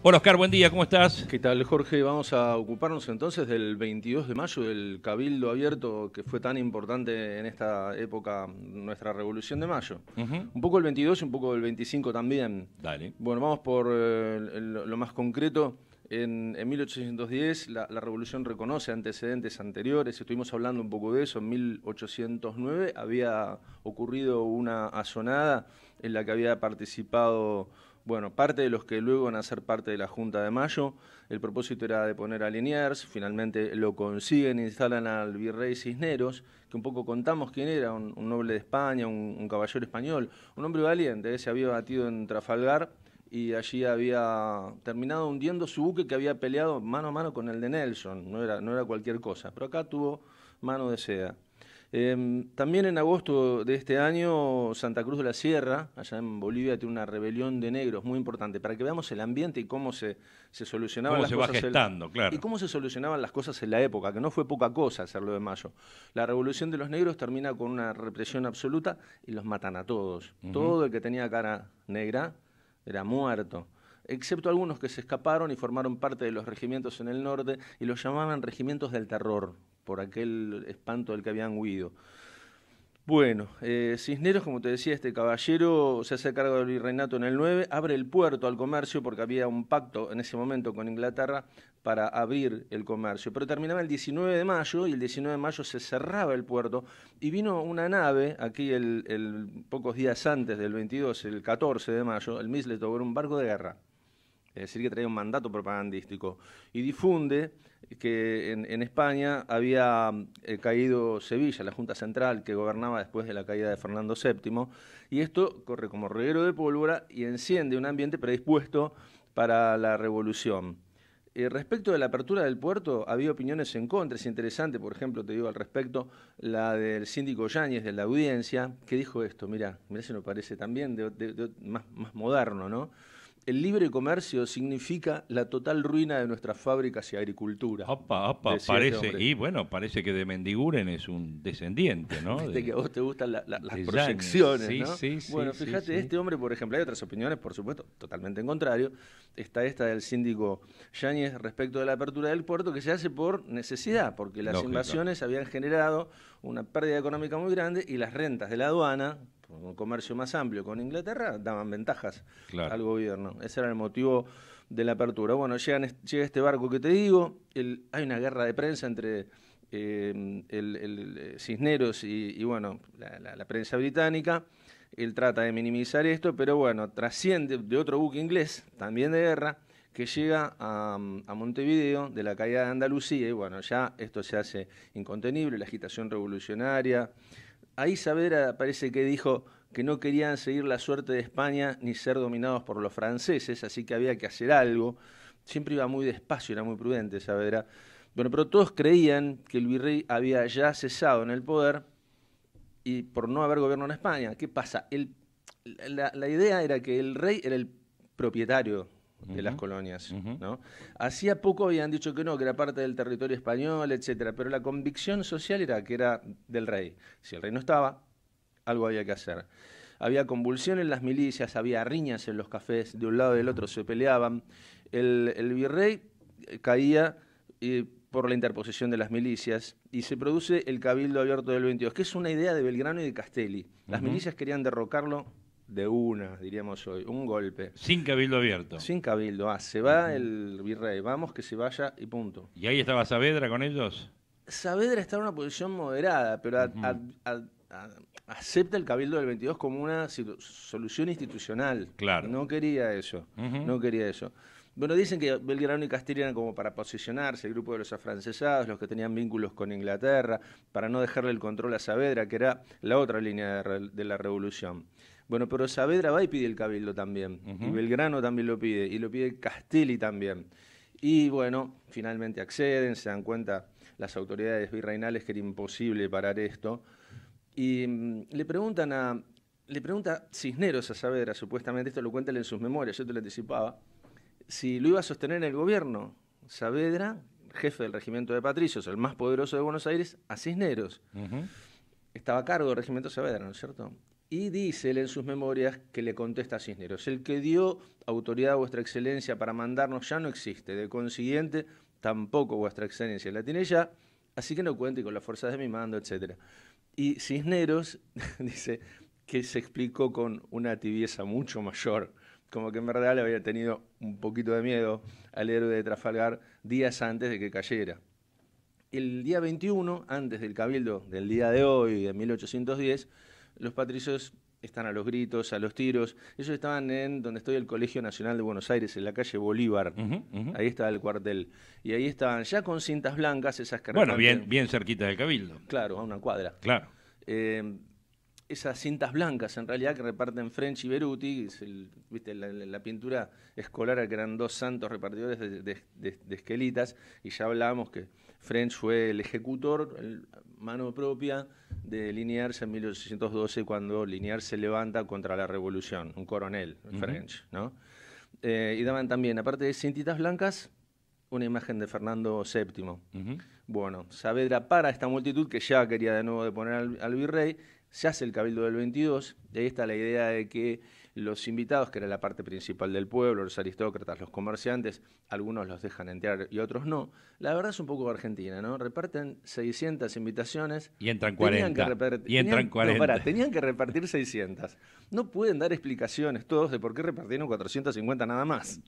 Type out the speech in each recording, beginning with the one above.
Hola Oscar, buen día, ¿cómo estás? ¿Qué tal Jorge? Vamos a ocuparnos entonces del 22 de mayo, del Cabildo Abierto, que fue tan importante en esta época, nuestra Revolución de Mayo. Un poco el 22 y un poco el 25 también. Dale. Bueno, vamos por eh, lo más concreto. En, 1810 la, la, Revolución reconoce antecedentes anteriores, estuvimos hablando un poco de eso, en 1809 había ocurrido una asonada en la que había participado bueno, parte de los que luego van a ser parte de la Junta de Mayo, el propósito era de poner a Liniers, finalmente lo consiguen, instalan al virrey Cisneros, que un poco contamos quién era, un, noble de España, un, caballero español, un hombre valiente, se había batido en Trafalgar y allí había terminado hundiendo su buque que había peleado mano a mano con el de Nelson, no era, no era cualquier cosa, pero acá tuvo mano de seda. Em, también en agosto de este año, Santa Cruz de la Sierra, allá en Bolivia, tiene una rebelión de negros muy importante, para que veamos el ambiente y cómo se, solucionaban las cosas. Y cómo se solucionaban las cosas en la época, que no fue poca cosa hacerlo de mayo. La revolución de los negros termina con una represión absoluta y los matan a todos. Todo el que tenía cara negra era muerto excepto algunos que se escaparon y formaron parte de los regimientos en el norte y los llamaban regimientos del terror por aquel espanto del que habían huido. Bueno, eh, Cisneros, como te decía, este caballero se hace cargo del virreinato en el 9, abre el puerto al comercio porque había un pacto en ese momento con Inglaterra para abrir el comercio. Pero terminaba el 19 de mayo y el 19 de mayo se cerraba el puerto y vino una nave, aquí el, pocos días antes del 22, el 14 de mayo, el le era un barco de guerra, es decir, que traía un mandato propagandístico, y difunde que en, España había eh, caído Sevilla, la Junta Central que gobernaba después de la caída de Fernando VII, y esto corre como reguero de pólvora y enciende un ambiente predispuesto para la revolución. Eh, respecto de la apertura del puerto, había opiniones en contra. Es interesante, por ejemplo, te digo al respecto, la del síndico Yáñez de la audiencia, que dijo esto, mira, mira se nos parece también más moderno, ¿no? el libre comercio significa la total ruina de nuestras fábricas y agricultura. Opa, opa, parece, y bueno, parece que de Mendiguren es un descendiente, ¿no? Viste que a vos te gustan las proyecciones, ¿no? bueno, fíjate, este hombre, por ejemplo, hay otras opiniones, por supuesto, totalmente en contrario. Está esta del síndico Yáñez respecto de la apertura del puerto, que se hace por necesidad, porque las invasiones habían generado una pérdida económica muy grande y las rentas de la aduana, un comercio más amplio con Inglaterra, daban ventajas al gobierno. Ese era el motivo de la apertura. Bueno, llega este barco que te digo, hay una guerra de prensa entre eh, el, eh, Cisneros y, bueno, la, prensa británica. Él trata de minimizar esto, pero bueno, trasciende de otro buque inglés, también de guerra, que llega a, a, Montevideo de la caída de Andalucía y bueno, ya esto se hace incontenible, la agitación revolucionaria, ahí Saavedra parece que dijo que no querían seguir la suerte de España ni ser dominados por los franceses, así que había que hacer algo. Siempre iba muy despacio, era muy prudente Saavedra. Bueno, pero todos creían que el virrey había ya cesado en el poder y por no haber gobierno en España. ¿Qué pasa? la idea era que el rey era el propietario de las colonias. ¿no? Hacía poco habían dicho que no, que era parte del territorio español, etcétera, pero la convicción social era que era del rey. Si el rey no estaba, algo había que hacer. Había convulsión en las milicias, había riñas en los cafés, de un lado y del otro se peleaban. El, virrey eh, caía eh, por la interposición de las milicias y se produce el Cabildo Abierto del 22, que es una idea de Belgrano y de Castelli. Las milicias querían derrocarlo de una, diríamos hoy, un golpe. Sin cabildo abierto. Sin cabildo, ah, se va el virrey, vamos que se vaya y punto. ¿Y ahí estaba Saavedra con ellos? Saavedra está en una posición moderada, pero acepta el cabildo del 22 como una solución institucional. Claro. No quería eso, no quería eso. Bueno, dicen que Belgrano y Castilla eran como para posicionarse, el grupo de los afrancesados, los que tenían vínculos con Inglaterra, para no dejarle el control a Saavedra, que era la otra línea de, de la revolución. Bueno, pero Saavedra va y pide el Cabildo también, y Belgrano también lo pide, y lo pide Castelli también. Y bueno, finalmente acceden, se dan cuenta las autoridades virreinales que era imposible parar esto. Y mm, le preguntan a. Le pregunta Cisneros a Saavedra, supuestamente, esto lo cuenta en sus memorias, yo te lo anticipaba, si lo iba a sostener el gobierno. Saavedra, jefe del regimiento de patricios, el más poderoso de Buenos Aires, a Cisneros. Estaba a cargo del regimiento Saavedra, ¿no es cierto? y dice él en sus memorias que le contesta a Cisneros, el que dio autoridad a vuestra excelencia para mandarnos ya no existe, de consiguiente tampoco vuestra excelencia la tiene ya, así que no cuente con las fuerzas de mi mando, etc. Y Cisneros dice que se explicó con una tibieza mucho mayor, como que en verdad le había tenido un poquito de miedo al héroe de Trafalgar días antes de que cayera. El día 21, antes del cabildo del día de hoy, de 1810, los patricios están a los gritos, a los tiros. Ellos estaban en donde estoy el Colegio Nacional de Buenos Aires, en la calle Bolívar. Ahí estaba el cuartel. Y ahí estaban ya con cintas blancas esas carretas. Bueno, bien, bien cerquita del Cabildo. Claro, a una cuadra. Claro. Eh, esas cintas blancas en realidad que reparten French y Beruti, es ¿viste? La, pintura escolar que eran dos santos repartidores de, esquelitas, y ya hablábamos que French fue el ejecutor, mano propia de Liniers en 1812 cuando Liniers se levanta contra la revolución, un coronel, French, ¿no? Eh, y daban también, aparte de cintitas blancas, una imagen de Fernando VII. Bueno, Saavedra para esta multitud que ya quería de nuevo deponer al virrey se hace el Cabildo del 22, y ahí está la idea de que los invitados, que era la parte principal del pueblo, los aristócratas, los comerciantes, algunos los dejan entrar y otros no. La verdad es un poco Argentina, ¿no? Reparten 600 invitaciones. Y entran 40. Tenían que y entran 40. tenían que repartir 600. No pueden dar explicaciones todos de por qué repartieron 450 nada más.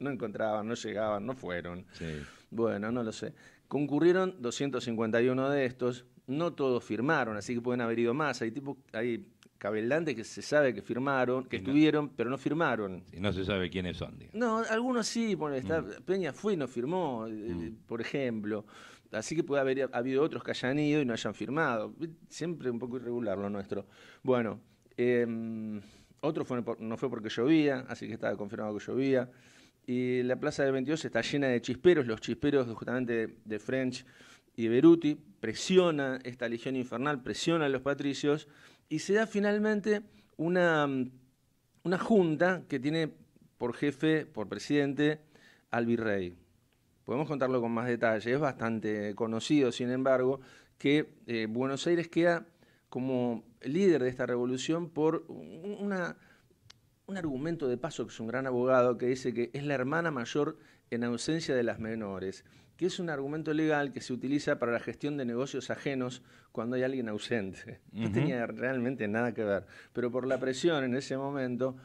No encontraban, no llegaban, no fueron. Bueno, no lo sé. Concurrieron 251 de estos, no todos firmaron, así que pueden haber ido más. Hay cabellantes hay que se sabe que firmaron, que estuvieron, pero no firmaron. Y no se sabe quiénes son. Digamos. No, algunos sí, bueno, está, mm. Peña fue y no firmó, eh, mm. por ejemplo. Así que puede haber habido otros que hayan ido y no hayan firmado. Siempre un poco irregular lo nuestro. Bueno, eh, otro no fue porque llovía, así que estaba confirmado que llovía. Y la plaza del 22 está llena de chisperos, los chisperos justamente de French y Beruti, presiona esta legión infernal, presiona a los patricios, y se da finalmente mm, una, junta que tiene por jefe, por presidente, al virrey. Podemos contarlo con más detalle, es bastante conocido, sin embargo, que eh, Buenos Aires queda como líder de esta revolución por un argumento de paso que es un gran abogado que dice que es la hermana mayor en ausencia de las menores que es un argumento legal que se utiliza para la gestión de negocios ajenos cuando hay alguien ausente. No tenía realmente nada que ver, pero por la presión en ese momento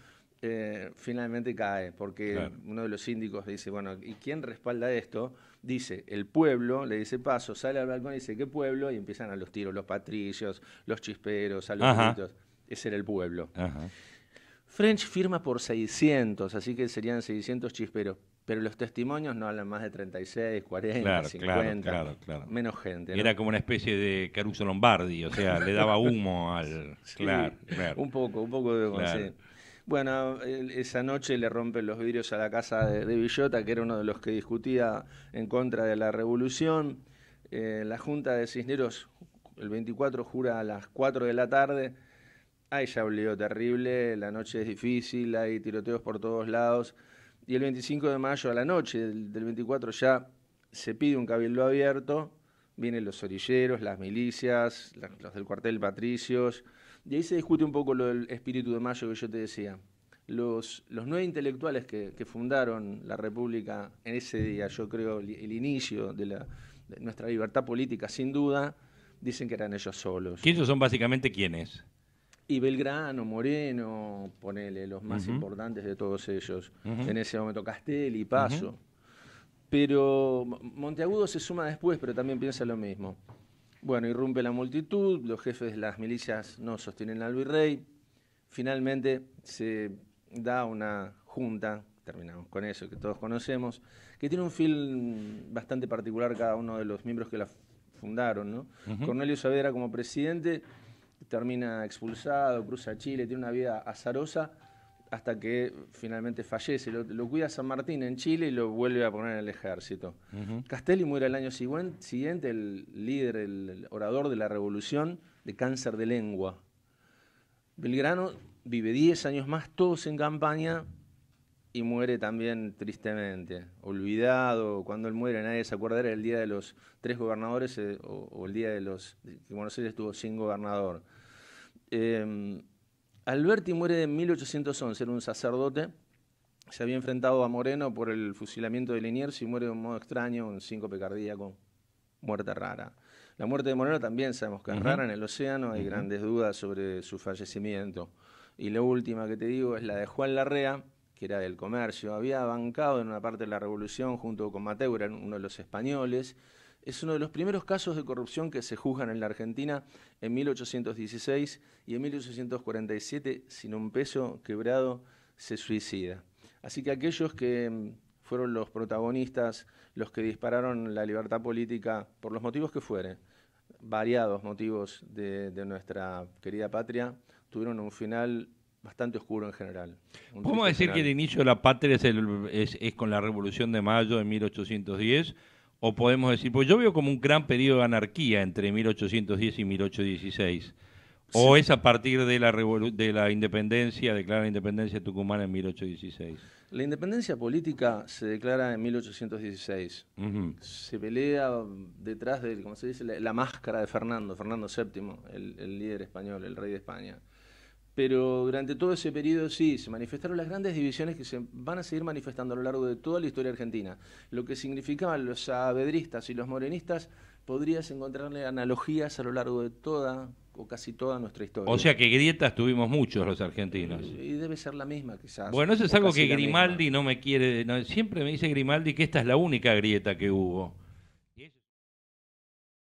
eh, finalmente cae, porque uno de los síndicos dice, bueno, ¿y quién respalda esto? Dice, el pueblo, le dice paso, sale al balcón y dice, ¿qué pueblo? Y empiezan a los tiros, los patricios, los chisperos, a los gritos. Ese era el pueblo. French firma por 600, así que serían 600 chisperos. Pero los testimonios no hablan más de 36, 40, 50, menos gente. Era como una especie de Caruso Lombardi, o sea, le daba humo al... claro, Un poco, un poco de... Bueno, esa noche le rompen los vidrios a la casa de, Villota, que era uno de los que discutía en contra de la revolución. Eh, la Junta de Cisneros, el 24, jura a las 4 de la tarde. Hay ya terrible, la noche es difícil, hay tiroteos por todos lados y el 25 de mayo a la noche del, 24 ya se pide un cabildo abierto, vienen los orilleros, las milicias, los del cuartel Patricios, y ahí se discute un poco lo del espíritu de mayo que yo te decía. Los, nueve intelectuales que, fundaron la República en ese día, yo creo, el, inicio de, nuestra libertad política, sin duda, dicen que eran ellos solos. ¿Quiénes son básicamente quiénes? y Belgrano, Moreno, ponele, los más importantes de todos ellos. En ese momento Castelli, Paso. Pero Monteagudo se suma después, pero también piensa lo mismo. Bueno, irrumpe la multitud, los jefes de las milicias no sostienen al virrey. Finalmente se da una junta, terminamos con eso, que todos conocemos, que tiene un film bastante particular cada uno de los miembros que la fundaron, ¿no? Cornelio Saavedra como presidente termina expulsado, cruza Chile, tiene una vida azarosa hasta que finalmente fallece. Lo, cuida San Martín en Chile y lo vuelve a poner en el ejército. Castelli muere el año siguiente, el líder, el orador de la revolución, de cáncer de lengua. Belgrano vive 10 años más, todos en campaña, y muere también tristemente, olvidado. Cuando él muere nadie se acuerda, era el día de los tres gobernadores eh, o, el día de los... que Buenos Aires estuvo sin gobernador. Em, Alberti muere en 1811, era un sacerdote, se había enfrentado a Moreno por el fusilamiento de Liniers y muere de un modo extraño, un síncope cardíaco, muerte rara. La muerte de Moreno también sabemos que es rara en el océano, hay grandes dudas sobre su fallecimiento. Y la última que te digo es la de Juan Larrea, que era del comercio. Había bancado en una parte de la revolución junto con Mateo, era uno de los españoles, es uno de los primeros casos de corrupción que se juzgan en la Argentina en 1816 y en 1847, sin un peso quebrado, se suicida. Así que aquellos que mm, fueron los protagonistas, los que dispararon la libertad política, por los motivos que fueren, variados motivos de, nuestra querida patria, tuvieron un final bastante oscuro en general. ¿Podemos decir que el inicio de la patria es, es, con la Revolución de Mayo de 1810 o podemos decir, pues yo veo como un gran periodo de anarquía entre 1810 y 1816. ¿O es a partir de la, de la independencia, declara la independencia de Tucumán en 1816? La independencia política se declara en 1816. Se pelea detrás de, como se dice, la, máscara de Fernando, Fernando VII, el líder español, el rey de España pero durante todo ese periodo sí, se manifestaron las grandes divisiones que se van a seguir manifestando a lo largo de toda la historia argentina. Lo que significaban los saavedristas y los morenistas, podrías encontrarle analogías a lo largo de toda o casi toda nuestra historia. O sea que grietas tuvimos muchos los argentinos. Y debe ser la misma quizás. Bueno, eso es algo que Grimaldi no me quiere, no, siempre me dice Grimaldi que esta es la única grieta que hubo.